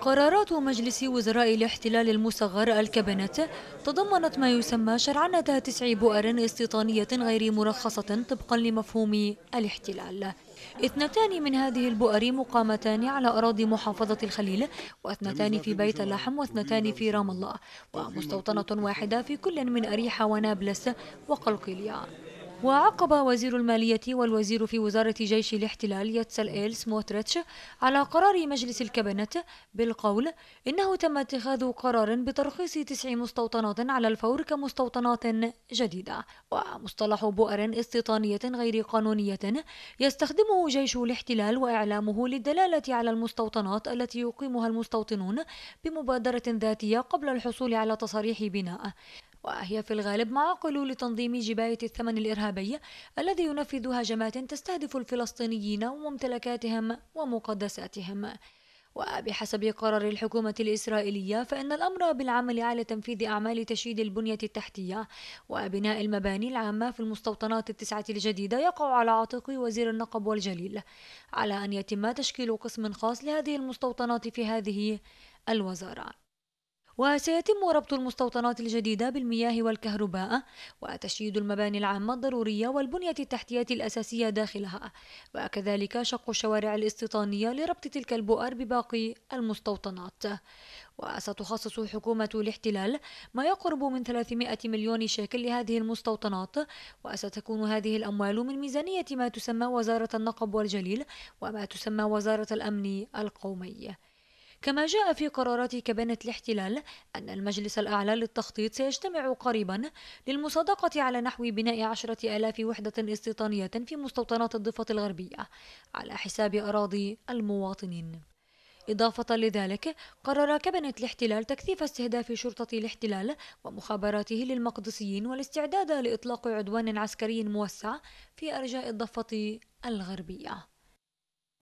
قرارات مجلس وزراء الاحتلال المصغر الكابينت تضمنت ما يسمى شرعنة تسع بؤر استيطانية غير مرخصة طبقا لمفهوم الاحتلال اثنتان من هذه البؤر مقامتان على أراضي محافظة الخليل واثنتان في بيت لحم واثنتان في رام الله ومستوطنة واحدة في كل من أريحة ونابلس وقلقيلية وعقب وزير المالية والوزير في وزارة جيش الاحتلال يتسل إيل سموتريتش على قرار مجلس الكابينة بالقول إنه تم اتخاذ قرار بترخيص تسع مستوطنات على الفور كمستوطنات جديدة ومصطلح بؤر استيطانية غير قانونية يستخدمه جيش الاحتلال وإعلامه للدلالة على المستوطنات التي يقيمها المستوطنون بمبادرة ذاتية قبل الحصول على تصاريح بناء وهي في الغالب معاقل لتنظيم جباية الثمن الإرهابي الذي ينفذ هجمات تستهدف الفلسطينيين وممتلكاتهم ومقدساتهم وبحسب قرار الحكومة الإسرائيلية فإن الأمر بالعمل على تنفيذ أعمال تشييد البنية التحتية وبناء المباني العامة في المستوطنات التسعة الجديدة يقع على عاتق وزير النقب والجليل على أن يتم تشكيل قسم خاص لهذه المستوطنات في هذه الوزارة وسيتم ربط المستوطنات الجديدة بالمياه والكهرباء وتشييد المباني العامة الضرورية والبنية التحتية الأساسية داخلها وكذلك شق الشوارع الاستيطانية لربط تلك البؤر بباقي المستوطنات وستخصص حكومة الاحتلال ما يقرب من 300 مليون شيكل لهذه المستوطنات وستكون هذه الأموال من ميزانية ما تسمى وزارة النقب والجليل وما تسمى وزارة الأمن القومي كما جاء في قرارات كابينة الاحتلال أن المجلس الأعلى للتخطيط سيجتمع قريبا للمصادقة على نحو بناء عشرة آلاف وحدة استيطانية في مستوطنات الضفة الغربية على حساب أراضي المواطنين إضافة لذلك قرر كابينة الاحتلال تكثيف استهداف شرطة الاحتلال ومخابراته للمقدسيين والاستعداد لإطلاق عدوان عسكري موسع في أرجاء الضفة الغربية